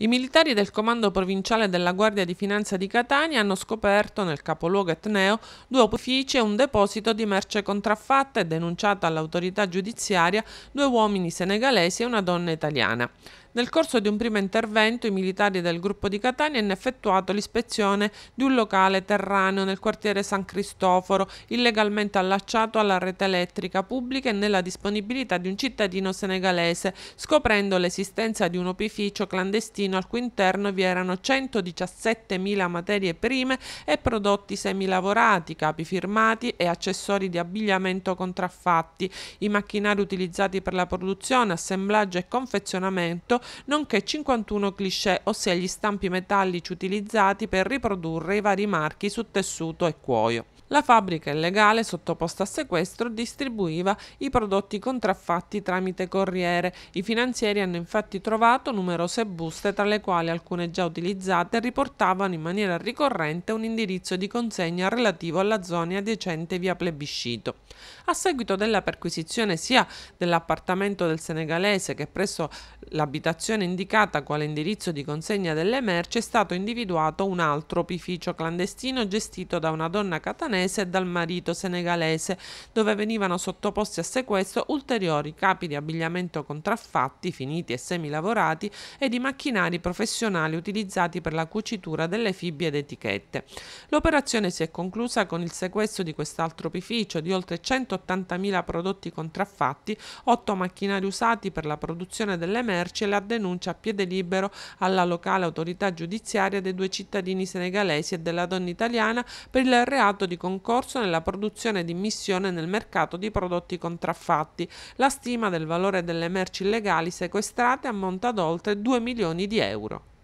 I militari del comando provinciale della Guardia di Finanza di Catania hanno scoperto nel capoluogo etneo due uffici e un deposito di merce contraffatta e denunciato all'autorità giudiziaria due uomini senegalesi e una donna italiana. Nel corso di un primo intervento i militari del gruppo di Catania hanno effettuato l'ispezione di un locale terraneo nel quartiere San Cristoforo, illegalmente allacciato alla rete elettrica pubblica e nella disponibilità di un cittadino senegalese, scoprendo l'esistenza di un opificio clandestino al cui interno vi erano 117.000 materie prime e prodotti semilavorati, capi firmati e accessori di abbigliamento contraffatti, i macchinari utilizzati per la produzione, assemblaggio e confezionamento nonché 51 cliché, ossia gli stampi metallici utilizzati per riprodurre i vari marchi su tessuto e cuoio. La fabbrica illegale, sottoposta a sequestro, distribuiva i prodotti contraffatti tramite corriere. I finanzieri hanno infatti trovato numerose buste, tra le quali alcune già utilizzate riportavano in maniera ricorrente un indirizzo di consegna relativo alla zona adiacente via Plebiscito. A seguito della perquisizione sia dell'appartamento del senegalese che presso l'abitazione indicata quale indirizzo di consegna delle merci è stato individuato un altro opificio clandestino gestito da una donna catanese giapponese e dal marito senegalese, dove venivano sottoposti a sequestro ulteriori capi di abbigliamento contraffatti, finiti e semilavorati e di macchinari professionali utilizzati per la cucitura delle fibbie ed etichette. L'operazione si è conclusa con il sequestro di quest'altro opificio di oltre 180.000 prodotti contraffatti, 8 macchinari usati per la produzione delle merci e la denuncia a piede libero alla locale autorità giudiziaria dei due cittadini senegalesi e della donna italiana per il reato di concorso nella produzione di immissione nel mercato di prodotti contraffatti. La stima del valore delle merci illegali sequestrate ammonta ad oltre 2 milioni di euro.